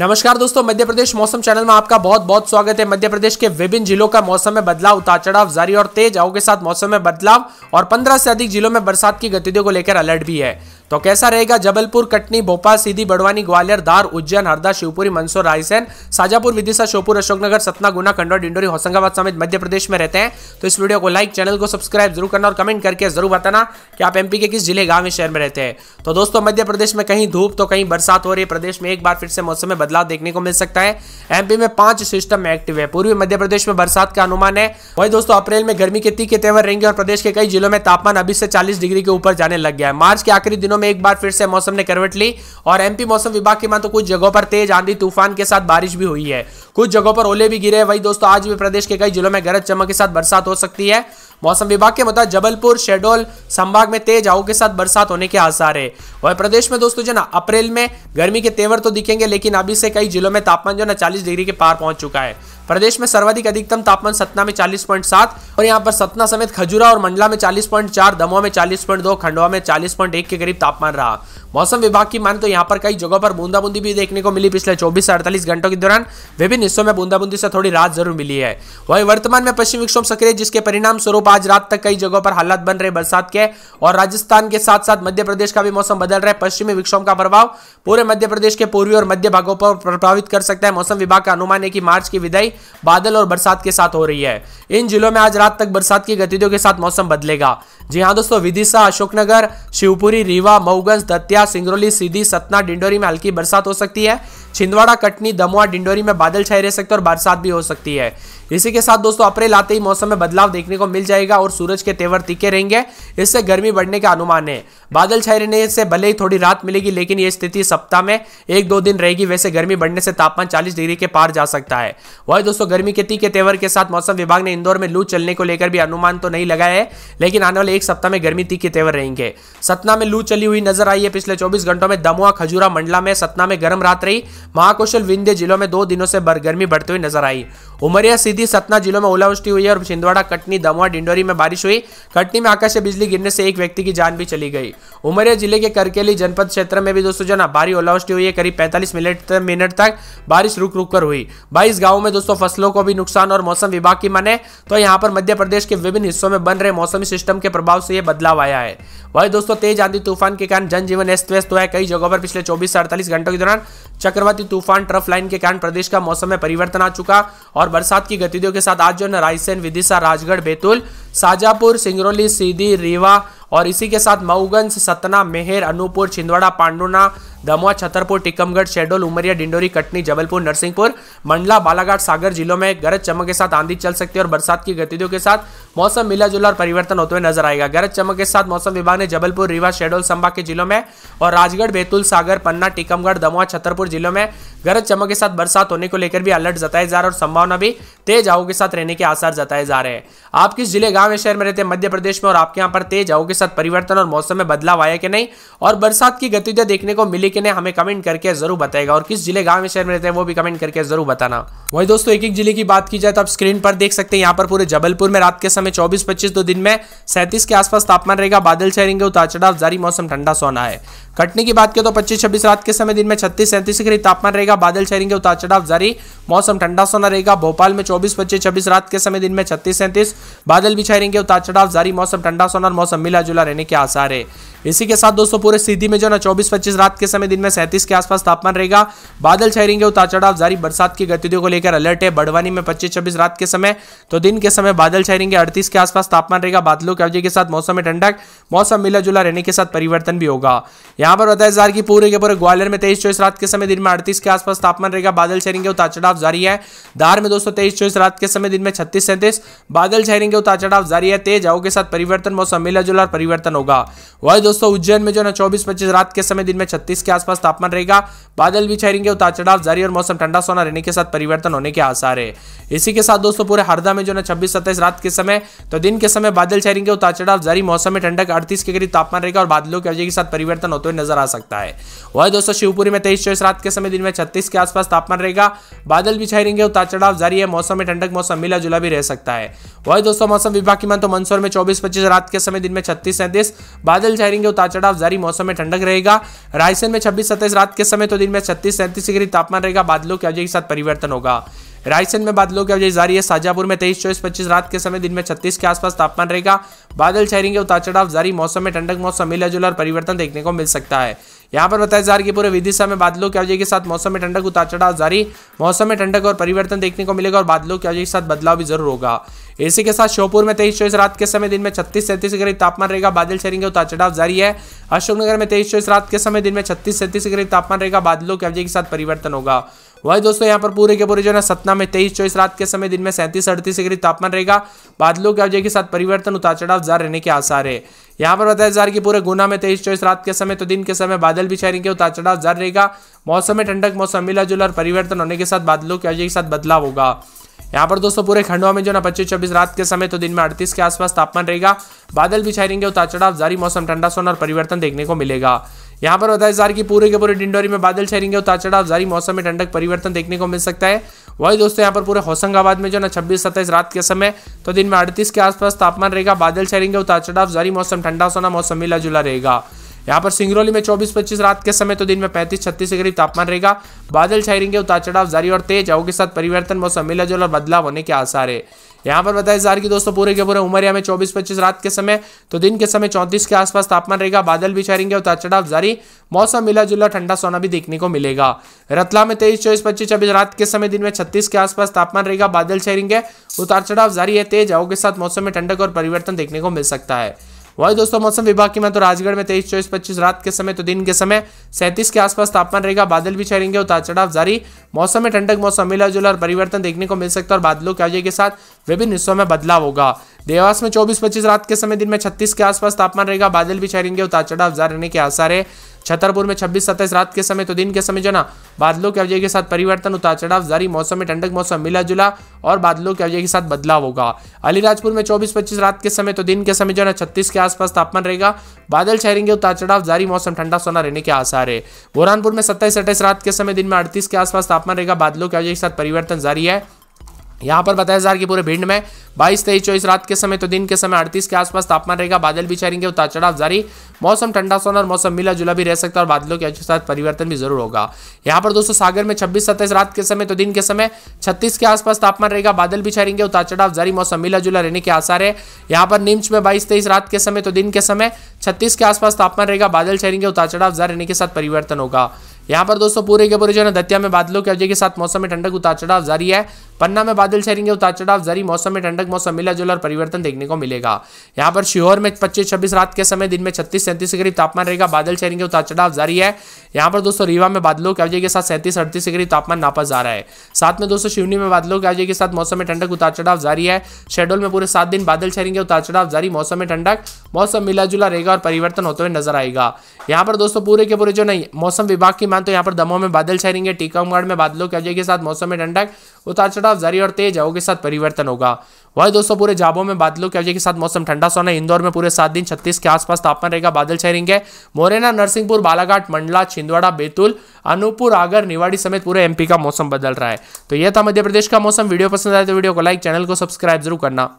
नमस्कार दोस्तों मध्य प्रदेश मौसम चैनल में आपका बहुत बहुत स्वागत है मध्य प्रदेश के विभिन्न जिलों का मौसम में बदलाव उतार चढ़ाव जारी और तेज आओ के साथ मौसम में बदलाव और 15 से अधिक जिलों में बरसात की गतिविधियों को लेकर अलर्ट भी है तो कैसा रहेगा जबलपुर कटनी भोपाल सीधी बड़वानी ग्वालियर धार उज्जैन हरदा शिवपुरी मंदसौर रायसेन साजापुर विदिशा शोपुर अशोकनगर सतना गुना खंडौर डिंडोरी होशंगाबाद समेत मध्य प्रदेश में रहते हैं तो इस वीडियो को लाइक चैनल को सब्सक्राइब जरूर करना और कमेंट करके जरूर बताना कि आप एमपी के किस जिले गाँव में शहर में रहते हैं तो दोस्तों मध्य प्रदेश में कहीं धूप तो कहीं बरसात हो रही है प्रदेश में एक बार फिर से मौसम में बदलाव देखने को मिल सकता है एमपी में पांच सिस्टम एक्टिव है पूर्वी मध्य प्रदेश में बरसात का अनुमान है वही दोस्तों अप्रैल में गर्मी के तीखे तेवर रहेंगे और प्रदेश के कई जिलों में तापमान अभी से चालीस डिग्री के ऊपर जाने लग गया है मार्च के आखिरी दिनों दिनों में एक बार फिर से मौसम ने करवट ली और एमपी मौसम विभाग की मान तो कुछ जगहों पर तेज आंधी तूफान के साथ बारिश भी हुई है कुछ जगहों पर ओले भी गिरे वही दोस्तों आज भी प्रदेश के कई जिलों में गरज चमक के साथ बरसात हो सकती है मौसम विभाग के मुताबिक जबलपुर शेडोल संभाग में तेज हवा के साथ बरसात होने के आसार है वह प्रदेश में दोस्तों जो ना अप्रैल में गर्मी के तेवर तो दिखेंगे लेकिन अभी से कई जिलों में तापमान जो ना चालीस डिग्री के पार पहुंच चुका है प्रदेश में सर्वाधिक अधिकतम तापमान सतना में सात और यहाँ पर सतना समेत खजुरा और मंडला में चार दमोह में दो खंडवा में एक के करीब तापमान रहा मौसम विभाग की माने तो यहाँ पर कई जगहों पर बूंदाबूंदी भी देखने को मिली पिछले चौबीस से अड़तालीस घंटों के दौरान विभिन्न हिस्सों में बूंदाबूंदी से थोड़ी राहत जरूर मिली है वही वर्तमान में पश्चिम विक्षोभ सक्रिय जिसके परिणाम स्वरूप आज रात तक कई जगहों पर हालात बन रहे बरसात के और राजस्थान के साथ साथ मध्य प्रदेश का भी मौसम बदल रहा है पश्चिमी विक्षोभ का प्रभाव पूरे मध्य प्रदेश के पूर्वी और मध्य भागों पर प्रभावित कर सकता है मौसम विभाग का अनुमान है कि मार्च की विदाई बादल और बरसात के साथ हो रही है इन जिलों में आज रात तक बरसात की गतिविधियों के साथ मौसम बदलेगा जी हाँ दोस्तों विदिशा अशोकनगर शिवपुरी रीवा मऊगंज दत्या दतिया सिंगरौली सीधी सतना डिंडोरी में हल्की बरसात हो सकती है छिंदवाड़ा कटनी दमुआ डिंडोरी में बादल छाए रह सकते और बरसात भी हो सकती है इसी के साथ दोस्तों अप्रैल आते ही मौसम में बदलाव देखने को मिल जाएगा और सूरज के तेवर तीखे रहेंगे इससे गर्मी बढ़ने का अनुमान है बादल छाए रहने से भले ही थोड़ी रात मिलेगी लेकिन यह स्थिति सप्ताह में एक दो दिन रहेगी वैसे गर्मी बढ़ने से तापमान चालीस डिग्री के पार जा सकता है वही दोस्तों गर्मी के तीखे तेवर के साथ मौसम विभाग ने इंदौर में लू चलने को लेकर भी अनुमान तो नहीं लगाया है लेकिन आने वाले एक सप्ताह में गर्मी तीखे तेवर रहेंगे सतना में लू चली हुई नजर आई है पिछले चौबीस घंटों में दमुआ खजूरा मंडला में सतना में गर्म रात रही महाकौशल विंध्य जिलों में दो दिनों से गर्मी बढ़ती हुई नजर आई उमरिया सीधी सतना जिलों में ओलावृष्टि हुई और छिंदवाड़ा कटनी दमोह डिंडोरी में बारिश हुई कटनी में आकाशीय बिजली गिरने से एक व्यक्ति की जान भी चली गई उमरिया जिले के करकेली जनपद क्षेत्र में भी दोस्तों जो ना भारी ओलावृष्टि हुई है करीब पैंतालीस मिनट मिनट तक बारिश रुक रुक कर हुई बाईस गाँव में दोस्तों फसलों को भी नुकसान और मौसम विभाग की माने तो यहाँ पर मध्य प्रदेश के विभिन्न हिस्सों में बन रहे मौसमी सिस्टम के प्रभाव से यह बदलाव आया है वही दोस्तों तेज आंधी तूफान के कारण जनजीवन अस्त व्यस्त हुआ है कई जगहों पर पिछले चौबीस से अड़तालीस घंटों के दौरान चक्रवाती तूफान ट्रफ लाइन के कारण प्रदेश का मौसम में परिवर्तन आ चुका और और बरसात की गतिविधियों के साथ आज जो है रायसेन विदिशा राजगढ़ बैतूल शाजापुर सिंगरौली सीधी रीवा और इसी के साथ मऊगंज सतना मेहर अनूपपुर छिंदवाड़ा पांडुना दमोह छतरपुर टीकमगढ़ शेडोल उमरिया डिंडोरी कटनी जबलपुर नरसिंहपुर मंडला बालाघाट सागर जिलों में गरज चमक के साथ आंधी चल सकती है और बरसात की गतिविधियों के साथ मौसम मिला जुला और परिवर्तन होते हुए नजर आएगा गरज चमक के साथ मौसम विभाग ने जबलपुर रीवा शेडोल संभाग के जिलों में और राजगढ़ बैतूल सागर पन्ना टीकमगढ़ दमुआ छतरपुर जिलों में गरज चमक के साथ बरसात होने को लेकर भी अलर्ट जताया जा रहा है और संभावना भी तेज हवा के साथ रहने के आसार जताए जा रहे हैं आप किस जिले गांव या शहर में रहते हैं मध्य प्रदेश में और आपके यहाँ पर तेज हवा के साथ परिवर्तन और मौसम में बदलाव आया कि नहीं और बरसात की गतिविधियां देखने को मिली कि नहीं हमें कमेंट करके जरूर बताएगा और किस जिले गांव या शहर में रहते हैं वो भी कमेंट करके जरूर बताना वही दोस्तों एक एक जिले की बात की जाए तो आप स्क्रीन पर देख सकते हैं यहाँ पर पूरे जबलपुर में रात के समय चौबीस पच्चीस दो दिन में सैंतीस के आसपास तापमान रहेगा बादल छहरेंगे उतार चढ़ाव जारी मौसम ठंडा सोना है कटनी की बात करें तो 25-26 रात के समय दिन में 36-37 के करीब तापमान रहेगा बादल छहरेंगे उतार चढ़ाव जारी मौसम ठंडा सोना रहेगा भोपाल में चौबीस पच्चीस छब्बीस रात के समय दिन में छत्तीस सैंतीस बादल बिछाए रहेंगे उतार चढ़ाव जारी मौसम ठंडा सोना और मौसम मिला जुला रहने के आसार है इसी के साथ दोस्तों पूरे सीधी में जो ना चौबीस पच्चीस रात के समय दिन में सैंतीस के आसपास तापमान रहेगा बादल छाए रहेंगे उतार चढ़ाव जारी बरसात की गतिविधियों को लेकर अलर्ट है बड़वानी में पच्चीस छब्बीस रात के समय तो दिन के समय बादल छाए रहेंगे अड़तीस के आसपास तापमान रहेगा बादलों के अवधि के साथ मौसम में ठंडक मौसम मिला जुला रहने के साथ परिवर्तन भी होगा यहाँ पर बताया जा रहा पूरे के पूरे ग्वालियर में तेईस चौबीस रात के समय दिन में अड़तीस के आसपास तापमान रहेगा बादल छाएंगे उतार चढ़ाव जारी है धार में दोस्तों तेईस चौबीस रात के समय दिन में छत्तीस सैंतीस बादल छह छहरेंगे उतार चढ़ाव जारी है तेज हवा के साथ परिवर्तन मौसम मिला जुला परिवर्तन होगा वही दोस्तों उज्जैन में जो है ना चौबीस पच्चीस रात के समय दिन में छत्तीस के आसपास तापमान रहेगा बादल भी छह छहरेंगे उतार चढ़ाव जारी और मौसम ठंडा सोना रहने के साथ परिवर्तन होने के आसार है इसी के साथ दोस्तों पूरे हरदा में जो ना छब्बीस सत्ताईस रात के समय तो दिन के समय बादल छह छहरेंगे उतार चढ़ाव जारी मौसम में ठंडक अड़तीस के करीब तापमान रहेगा और बादलों की वजह के साथ परिवर्तन होते हुए नजर आ सकता है वही दोस्तों शिवपुरी में तेईस चौबीस रात के समय दिन में छत्तीस के आसपास तापमान रहेगा बादल भी छह छहरेंगे उतार चढ़ाव जारी है मौसम में ठंडक मौसम मिला जुला भी रह सकता है वही दोस्तों मौसम विभाग की मान तो मंदसौर में चौबीस पच्चीस रात के समय दिन में छत्तीस सैंतीस बादल छहरेंगे उतार चढ़ाव जारी मौसम में ठंडक रहेगा रायसेन में छब्बीस सत्ताईस रात के समय तो दिन में छत्तीस सैंतीस डिग्री तापमान रहेगा बादलों की वजह के साथ परिवर्तन होगा रायसेन में बादलों की वजह जारी है साजापुर में तेईस चौबीस पच्चीस रात के समय दिन में छत्तीस के आसपास तापमान रहेगा बादल छहरेंगे उतार चढ़ाव जारी मौसम में ठंडक मौसम मिला जुला और परिवर्तन देखने को मिल सकता है यहाँ पर बताया जा रहा है कि पूरे विदिशा में बादलों की आवाजाही के साथ मौसम में ठंडक उतार चढ़ाव जारी मौसम में ठंडक और परिवर्तन देखने को मिलेगा और बादलों की आवाजाही के साथ बदलाव भी जरूर होगा इसी के साथ शोपुर में तेईस चौबीस रात के समय दिन में छत्तीस सैंतीस डिग्री तापमान रहेगा बादल छेरेंगे उतार चढ़ाव जारी है अशोकनगर में तेईस चौबीस रात के समय दिन में छत्तीस सैंतीस डिग्री तापमान रहेगा बादलों की आवाजाही के साथ परिवर्तन होगा वही दोस्तों यहाँ पर पूरे के पूरे जो है सतना में तेईस चौबीस रात के समय दिन में सैंतीस अड़तीस डिग्री तापमान रहेगा बादलों के अवजय के साथ परिवर्तन उतार चढ़ाव जार रहने के आसार है यहाँ पर बताया जा रहा है कि पूरे गुना में तेईस चौबीस रात के समय तो दिन के समय बादल भी छाएंगे उतार चढ़ाव जार रहेगा मौसम में ठंडक मौसम मिला जुला और परिवर्तन होने के साथ बादलों के अवजय के साथ बदलाव होगा यहाँ पर दोस्तों पूरे खंडवा में जो ना पच्चीस छब्बीस रात के समय तो दिन में अड़तीस के आसपास तापमान रहेगा बादल भी छाएंगे उतार चढ़ाव जारी मौसम ठंडा सोना और परिवर्तन देखने को मिलेगा यहाँ पर बताया जा रहा कि पूरे के पूरे डिंडोरी में बादल छाएंगे उतार चढ़ाव जारी मौसम में ठंडक परिवर्तन देखने को मिल सकता है वही दोस्तों यहाँ पर पूरे होशंगाबाद में जो ना छब्बीस सत्ताईस रात के समय तो दिन में अड़तीस के आसपास तापमान रहेगा बादल छाएंगे उतार चढ़ाव जारी मौसम ठंडा सोना मौसम मिला जुला रहेगा यहाँ पर सिंगरौली में चौबीस पच्चीस रात के समय तो दिन में पैंतीस छत्तीस डिग्री करीब तापमान रहेगा बादल छाई रहेंगे उतार चढ़ाव जारी और तेज हवा के साथ परिवर्तन मौसम मिला जुला बदलाव होने के आसार है यहाँ पर बताया जा रहा कि दोस्तों पूरे के पूरे उमरिया में 24-25 रात के समय तो दिन के समय 34 के आसपास तापमान रहेगा बादल भी छाएंगे और चढ़ाव जारी मौसम मिला जुला ठंडा सोना भी देखने को मिलेगा रतला में तेईस चौबीस पच्चीस छब्बीस रात के समय दिन में छत्तीस के आसपास तापमान रहेगा बादल छाएंगे उतार चढ़ाव जारी है तेज हवा के साथ मौसम में ठंडक और परिवर्तन देखने को मिल सकता है वही दोस्तों मौसम विभाग की मैं तो राजगढ़ में तेईस चौबीस पच्चीस रात के समय तो दिन के समय सैंतीस के आसपास तापमान रहेगा बादल भी छेड़ेंगे उतार चढ़ाव जारी मौसम में ठंडक मौसम मिला जुला और परिवर्तन देखने को मिल सकता है और बादलों के आगे के साथ विभिन्न हिस्सों में बदलाव होगा देवास में चौबीस पच्चीस रात के समय दिन में छत्तीस के आसपास तापमान रहेगा बादल भी छेड़ेंगे उतार चढ़ाव जारी रहने के आसार है छतरपुर में छब्बीस सत्ताईस रात के समय तो दिन के समय जो ना बादलों के अवजय के साथ परिवर्तन उतार चढ़ाव जारी मौसम में ठंडक मौसम मिला जुला और बादलों के अवजय के साथ बदलाव होगा अलीराजपुर में चौबीस पच्चीस रात के समय तो दिन के समय जो ना छत्तीस के आसपास तापमान रहेगा बादल छहरेंगे उतार चढ़ाव जारी मौसम ठंडा सोना रहने के आसार है बुरहानपुर में सत्ताईस अट्ठाईस रात के समय दिन में अड़तीस के आसपास तापमान रहेगा बादलों के अवजय के साथ परिवर्तन जारी है यहाँ पर बताया जा रहा कि पूरे भिंड में 22 तेईस चौबीस रात के समय तो दिन के समय 38 के आसपास तापमान रहेगा बादल भी छाएंगे उतार चढ़ाव जारी मौसम ठंडा सोना और मौसम मिला जुला भी रह सकता है और बादलों के साथ परिवर्तन भी जरूर होगा यहाँ पर दोस्तों सागर में छब्बीस सत्ताईस रात के समय तो दिन के समय छत्तीस के आसपास तापमान रहेगा बादल भी छाएंगे उतार चढ़ाव जारी मौसम मिला जुला रहने के आसार है यहाँ पर निम्च में बाईस तेईस रात के समय तो दिन के समय छत्तीस के आसपास तापमान रहेगा बादल छाएंगे उतार चढ़ाव जारी रहने के साथ परिवर्तन होगा यहाँ पर दोस्तों पूरे के पूरे जो है दतिया में बादलों के अवजे के साथ मौसम में ठंडक उतार चढ़ाव जारी है पन्ना में बादल छहरेंगे उतार चढ़ाव जारी मौसम में ठंडक मौसम मिला जुला और परिवर्तन देखने को मिलेगा यहाँ पर शिहोर में पच्चीस छब्बीस रात के समय दिन में छत्तीस सैंतीस के करीब तापमान रहेगा बादल छहरेंगे उतार चढ़ाव जारी है यहाँ पर दोस्तों रीवा में बादलों के अवजे के साथ सैंतीस अड़तीस के करीब तापमान नापा जा रहा है साथ में दोस्तों शिवनी में बादलों के अवजे के साथ मौसम में ठंडक उतार चढ़ाव जारी है शेड्यूल में पूरे सात दिन बादल छहरेंगे उतार चढ़ाव जारी मौसम में ठंडक मौसम मिला जुला रहेगा और परिवर्तन होते हुए नजर आएगा यहाँ पर दोस्तों पूरे के पूरे जो नहीं मौसम विभाग की तापमान तो यहाँ पर दमोह में बादल रहेंगे टीकमगढ़ में बादलों की के साथ मौसम में ठंडक उतार चढ़ाव जारी और तेज हवा के साथ परिवर्तन होगा वही दोस्तों पूरे जाबों में बादलों की वजह के साथ मौसम ठंडा सोना इंदौर में पूरे सात दिन छत्तीस के आसपास तापमान रहेगा बादल रहेंगे मोरेना नरसिंहपुर बालाघाट मंडला छिंदवाड़ा बैतूल अनूपुर आगर निवाड़ी समेत पूरे एमपी का मौसम बदल रहा है तो यह था मध्य प्रदेश का मौसम वीडियो पसंद आए तो वीडियो को लाइक चैनल को सब्सक्राइब जरूर करना